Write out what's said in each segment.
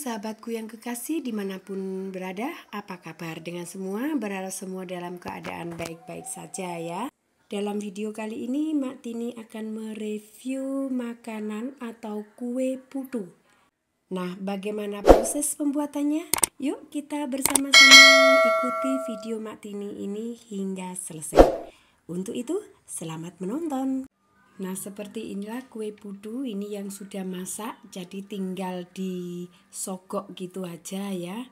sahabatku yang kekasih dimanapun berada, apa kabar dengan semua? Berharap semua dalam keadaan baik-baik saja ya. Dalam video kali ini, Mak Tini akan mereview makanan atau kue putu. Nah, bagaimana proses pembuatannya? Yuk kita bersama-sama ikuti video Mak Tini ini hingga selesai. Untuk itu, selamat menonton. Nah, seperti inilah kue pudu ini yang sudah masak, jadi tinggal disogok gitu aja ya.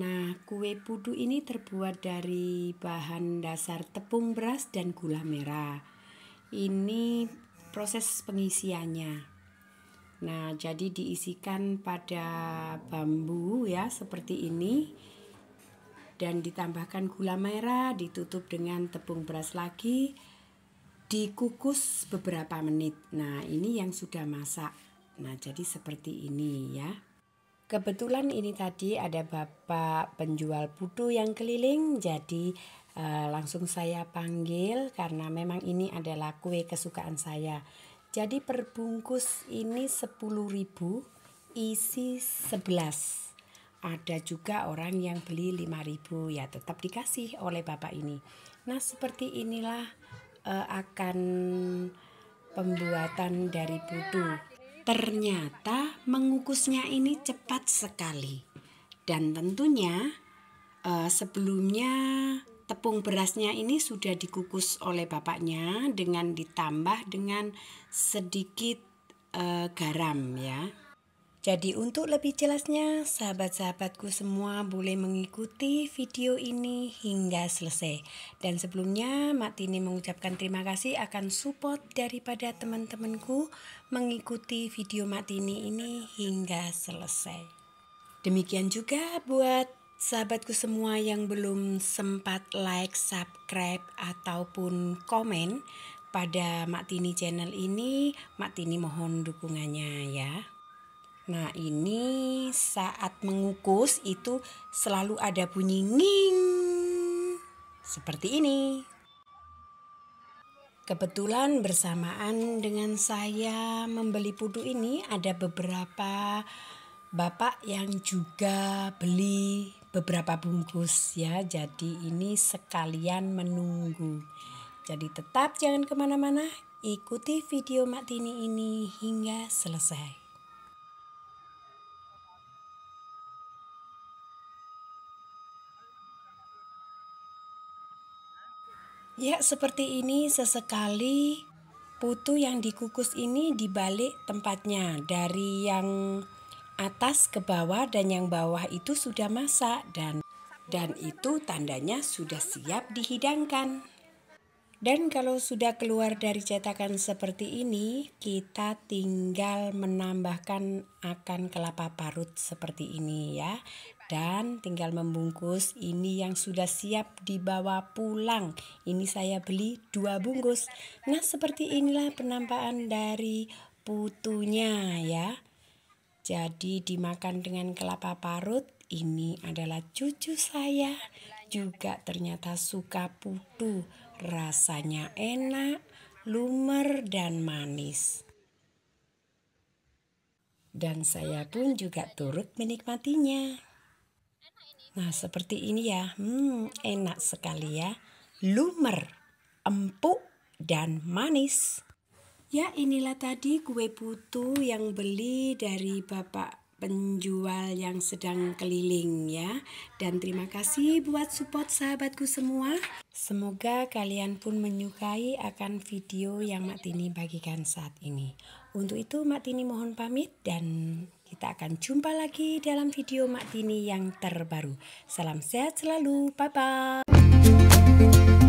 Nah, kue pudu ini terbuat dari bahan dasar tepung beras dan gula merah. Ini proses pengisiannya. Nah, jadi diisikan pada bambu ya seperti ini dan ditambahkan gula merah, ditutup dengan tepung beras lagi, dikukus beberapa menit. Nah, ini yang sudah masak. Nah, jadi seperti ini ya. Kebetulan ini tadi ada bapak penjual putu yang keliling, jadi e, langsung saya panggil karena memang ini adalah kue kesukaan saya. Jadi perbungkus ini ribu isi 11. Ada juga orang yang beli 5.000 ya tetap dikasih oleh bapak ini. Nah, seperti inilah uh, akan pembuatan dari putu. Ternyata mengukusnya ini cepat sekali. Dan tentunya uh, sebelumnya tepung berasnya ini sudah dikukus oleh bapaknya dengan ditambah dengan sedikit uh, garam ya. Jadi untuk lebih jelasnya, sahabat-sahabatku semua boleh mengikuti video ini hingga selesai. Dan sebelumnya, Mak Tini mengucapkan terima kasih akan support daripada teman-temanku mengikuti video Mak Tini ini hingga selesai. Demikian juga buat sahabatku semua yang belum sempat like, subscribe, ataupun komen pada Mak Tini channel ini, Mak Tini mohon dukungannya ya. Nah, ini saat mengukus itu selalu ada bunyi nging. Seperti ini. Kebetulan bersamaan dengan saya membeli pudu ini ada beberapa bapak yang juga beli beberapa bungkus ya. Jadi ini sekalian menunggu. Jadi tetap jangan kemana-mana, ikuti video Mak Tini ini hingga selesai. Ya, seperti ini sesekali putu yang dikukus ini dibalik tempatnya dari yang atas ke bawah dan yang bawah itu sudah masak dan dan itu tandanya sudah siap dihidangkan. Dan kalau sudah keluar dari cetakan seperti ini, kita tinggal menambahkan akan kelapa parut seperti ini ya. Dan tinggal membungkus ini yang sudah siap dibawa pulang. Ini saya beli dua bungkus. Nah seperti inilah penampakan dari putunya ya. Jadi dimakan dengan kelapa parut. Ini adalah cucu saya juga ternyata suka putu rasanya enak, lumer, dan manis. Dan saya pun juga turut menikmatinya. Nah, seperti ini ya. Hmm, enak sekali ya. Lumer, empuk, dan manis. Ya, inilah tadi kue putu yang beli dari Bapak penjual yang sedang keliling ya. Dan terima kasih buat support sahabatku semua. Semoga kalian pun menyukai akan video yang Mak Tini bagikan saat ini. Untuk itu Mak Tini mohon pamit dan kita akan jumpa lagi dalam video Mak Tini yang terbaru. Salam sehat selalu. Bye bye.